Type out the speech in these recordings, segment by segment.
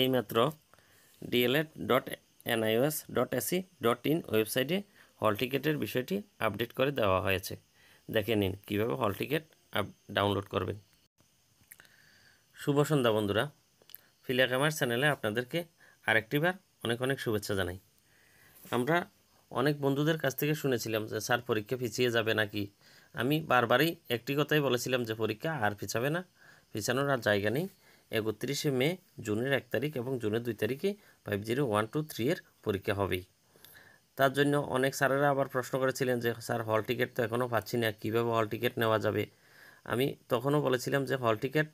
এইমাত্র DElEd dot NIOS dot ac dot in ওয়েবসাইটে hall টিকিটের বিষয়টি আপডেট করে দেওয়া হয়েছে দেখে নিন কীভাবে হল টিকিট ডাউনলোড করবেন শুভ সন্ধ্যা বন্ধুরা ফিলিয়া কামার চ্যানেলে আপনাদেরকে আরেকটিবার অনেক অনেক শুভেচ্ছা জানাই আমরা অনেক বন্ধুদের কাছ থেকে শুনেছিলাম যে স্যার পরীক্ষা পিছিয়ে যাবে নাকি আমি বারবারই একটি কথাই বলেছিলাম যে পরীক্ষা আর পিছাবে না পিছানোর আর জায়গা নেই একত্রিশে মে জুনের এক তারিখ এবং জুনের দুই তারিখে five zero one two three এর পরীক্ষা হবেই তার জন্য অনেক স্যারেরা আবার প্রশ্ন করেছিলেন যে স্যার হল টিকিট তো এখনও পাচ্ছি না কীভাবে হল টিকিট নেওয়া যাবে আমি তখনও বলেছিলাম যে হল টিকিট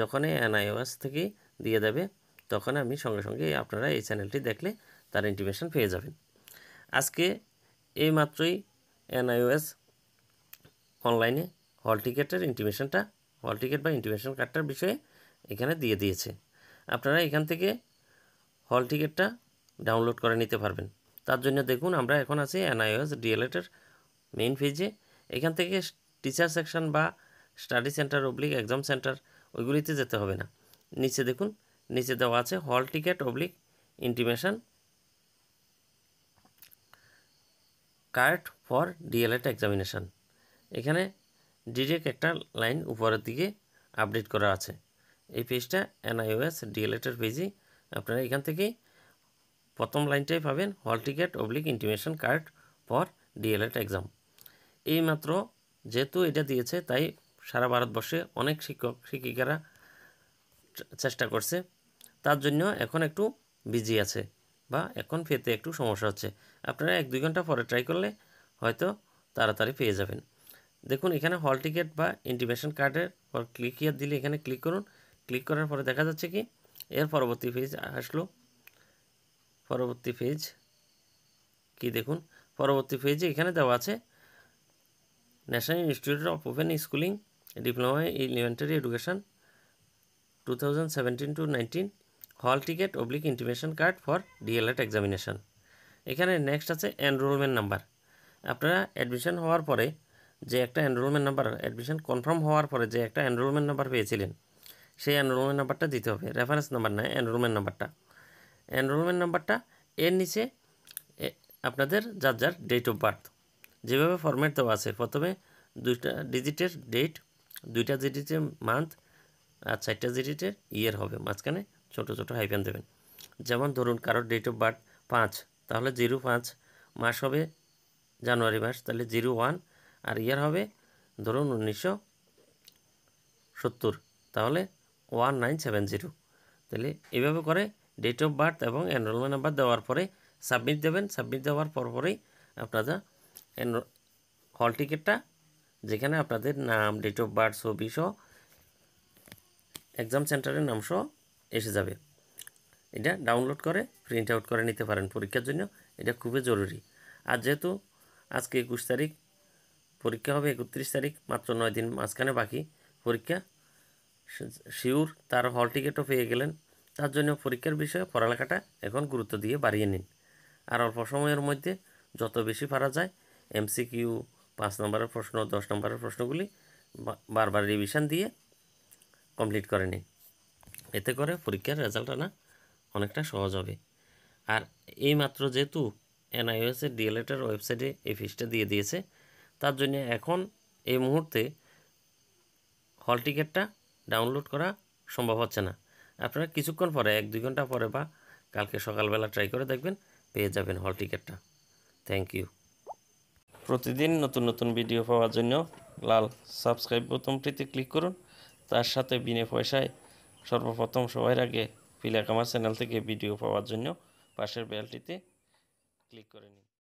যখনই এনআইওএস থেকে দিয়ে দেবে তখন আমি সঙ্গে সঙ্গে আপনারা এই চ্যানেলটি দেখলে তার ইন্টিমেশন পেয়ে যাবেন আজকে এই মাত্রই এনআইওএস অনলাইনে হল টিকিটের ইন্টিমেশনটা হল টিকিট বা ইন্টিমেশন কার্ডটার বিষয়ে এখানে দিয়ে দিয়েছে আপনারা এখান থেকে হল টিকিটটা ডাউনলোড করে নিতে পারবেন তার জন্য দেখুন আমরা এখন আছি এনআইএস ডিএলএটের মেইন পেজে এখান থেকে টিচার সেকশন বা study centre oblique exam centre ওইগুলিতে যেতে হবে না নিচে দেখুন নিচে দেওয়া আছে hall ticket oblique intimation card for DElEd examination এখানে ডিরেক্ট একটা লাইন উপরের দিকে আপডেট করা আছে এই পেজটা এনআইওএস ডিএলএটের পেজই আপনারা এখান থেকে প্রথম লাইনটাই পাবেন hall ticket oblique intimation card for DElEd exam এই মাত্র যেহেতু এটা দিয়েছে তাই সারা ভারতবর্ষে অনেক শিক্ষক শিক্ষিকারা চেষ্টা করছে তার জন্য এখন একটু বিজি আছে বা এখন পেতে একটু সমস্যা হচ্ছে আপনারা এক দুই ঘন্টা পরে ট্রাই করলে হয়তো তাড়াতাড়ি পেয়ে যাবেন দেখুন এখানে হল টিকিট বা ইন্টিমেশন কার্ডের পর ক্লিক ইয়ার দিলে এখানে ক্লিক করুন ক্লিক করার পরে দেখা যাচ্ছে কি এর পরবর্তী পেজ আসলো পরবর্তী পেজ কি দেখুন পরবর্তী পেজে এখানে দেওয়া আছে national institute of open schooling diploma in elementary education two thousand seventeen to nineteen hall ticket oblique intimation card for DElEd examination এখানে নেক্সট আছে এনরোলমেন্ট নাম্বার আপনারা অ্যাডমিশন হওয়ার পরে যে একটা এনরোলমেন্ট নাম্বার অ্যাডমিশন কনফার্ম হওয়ার পরে যে একটা এনরোলমেন্ট নাম্বার পেয়েছিলেন সেই এনরোলমেন্ট নাম্বারটা দিতে হবে রেফারেন্স নাম্বার নয় এনরোলমেন্ট নাম্বারটা এনরোলমেন্ট নাম্বারটা এর নিচে আপনাদের যার যার ডেট অফ বার্থ যেভাবে ফরম্যাট দেওয়া আছে প্রথমে দুইটা ডিজিটের ডেট দুইটা ডিজিটের মান্থ আর চারটা ডিজিটের ইয়ার হবে মাঝখানে ছোট ছোট হাইফেন দেবেন যেমন ধরুন কারোর ডেট অফ বার্থ পাঁচ তাহলে জিরো পাঁচ মাস হবে জানুয়ারি মাস তাহলে জিরো ওয়ান আর ইয়ার হবে ধরুন উনিশশো সত্তর তাহলে ওয়ান নাইন সেভেন জিরো তাহলে এইভাবে করে ডেট অফ বার্থ এবং এনরোলমেন্ট নাম্বার দেওয়ার পরে সাবমিট দেবেন সাবমিট দেওয়ার পর পরেই আপনারা হল টিকিটটা যেখানে আপনাদের নাম ডেট অফ বার্থ ছবি সহ এক্সাম সেন্টারের নাম সহ এসে যাবে এটা ডাউনলোড করে প্রিন্ট আউট করে নিতে পারেন পরীক্ষার জন্য এটা খুবই জরুরি আর যেহেতু আজকে একুশ তারিখ পরীক্ষা হবে একত্রিশ তারিখ মাত্র নয় দিন মাঝখানে বাকি পরীক্ষা শিউর তার হল টিকিটও পেয়ে গেলেন তার জন্য পরীক্ষার বিষয়ে পড়ালেখাটা এখন গুরুত্ব দিয়ে বাড়িয়ে নিন আর অল্প সময়ের মধ্যে যত বেশি পারা যায় এমসিকিউ পাঁচ নম্বরের প্রশ্ন দশ নম্বরের প্রশ্নগুলি বারবার রিভিশন দিয়ে কমপ্লিট করে নিন এতে করে পরীক্ষার রেজাল্ট আনা অনেকটা সহজ হবে আর এই মাত্র যেহেতু এনআইওএসের ডিএলএটের ওয়েবসাইটে এই ফিসটা দিয়ে দিয়েছে তার জন্য এখন এই মুহূর্তে হল টিকিটটা ডাউনলোড করা সম্ভব হচ্ছে না আপনারা কিছুক্ষণ পরে এক দুই ঘন্টা পরে বা কালকে সকালবেলা ট্রাই করে দেখবেন পেয়ে যাবেন হল টিকিটটা থ্যাংক ইউ প্রতিদিন নতুন নতুন ভিডিও পাওয়ার জন্য লাল সাবস্ক্রাইব বোতামটিতে ক্লিক করুন তার সাথে বিনা পয়সায় সর্বপ্রথম সবাইয়ের আগে ফিলাকামার চ্যানেল থেকে ভিডিও পাওয়ার জন্য পাশের বেলটিতে ক্লিক করে নিন